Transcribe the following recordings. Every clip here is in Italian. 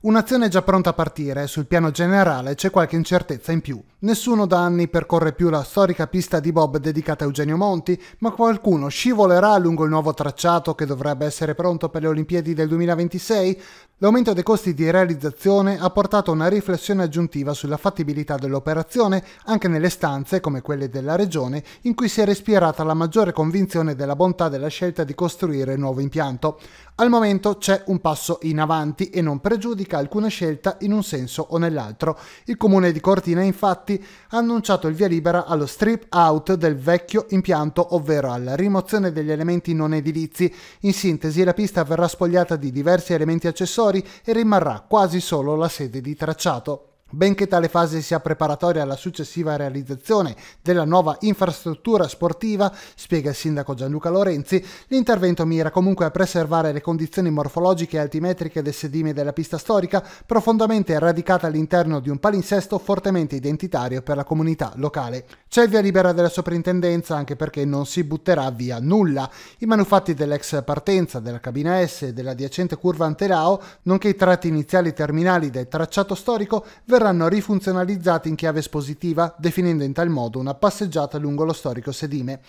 Un'azione già pronta a partire, sul piano generale c'è qualche incertezza in più, Nessuno da anni percorre più la storica pista di Bob dedicata a Eugenio Monti, ma qualcuno scivolerà lungo il nuovo tracciato che dovrebbe essere pronto per le Olimpiadi del 2026? L'aumento dei costi di realizzazione ha portato a una riflessione aggiuntiva sulla fattibilità dell'operazione anche nelle stanze, come quelle della regione, in cui si è respirata la maggiore convinzione della bontà della scelta di costruire il nuovo impianto. Al momento c'è un passo in avanti e non pregiudica alcuna scelta in un senso o nell'altro. Il comune di Cortina infatti infatti annunciato il via libera allo strip out del vecchio impianto, ovvero alla rimozione degli elementi non edilizi. In sintesi, la pista verrà spogliata di diversi elementi accessori e rimarrà quasi solo la sede di tracciato. Benché tale fase sia preparatoria alla successiva realizzazione della nuova infrastruttura sportiva, spiega il sindaco Gianluca Lorenzi, l'intervento mira comunque a preservare le condizioni morfologiche e altimetriche del sedime della pista storica, profondamente radicata all'interno di un palinsesto fortemente identitario per la comunità locale. C'è il via libera della soprintendenza anche perché non si butterà via nulla. I manufatti dell'ex partenza, della cabina S e dell'adiacente curva Antelao, nonché i tratti iniziali e terminali del tracciato storico, verranno verranno rifunzionalizzati in chiave espositiva, definendo in tal modo una passeggiata lungo lo storico sedime,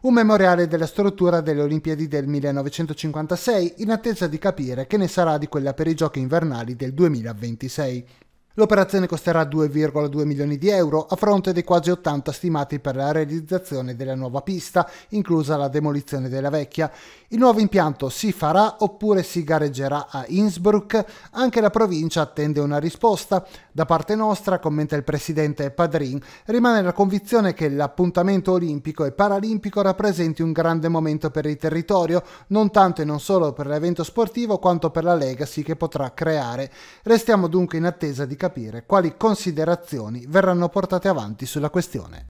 un memoriale della struttura delle Olimpiadi del 1956 in attesa di capire che ne sarà di quella per i giochi invernali del 2026. L'operazione costerà 2,2 milioni di euro a fronte dei quasi 80 stimati per la realizzazione della nuova pista, inclusa la demolizione della vecchia. Il nuovo impianto si farà oppure si gareggerà a Innsbruck? Anche la provincia attende una risposta. Da parte nostra, commenta il presidente Padrin, rimane la convinzione che l'appuntamento olimpico e paralimpico rappresenti un grande momento per il territorio, non tanto e non solo per l'evento sportivo quanto per la legacy che potrà creare. Restiamo dunque in attesa di capire capire quali considerazioni verranno portate avanti sulla questione.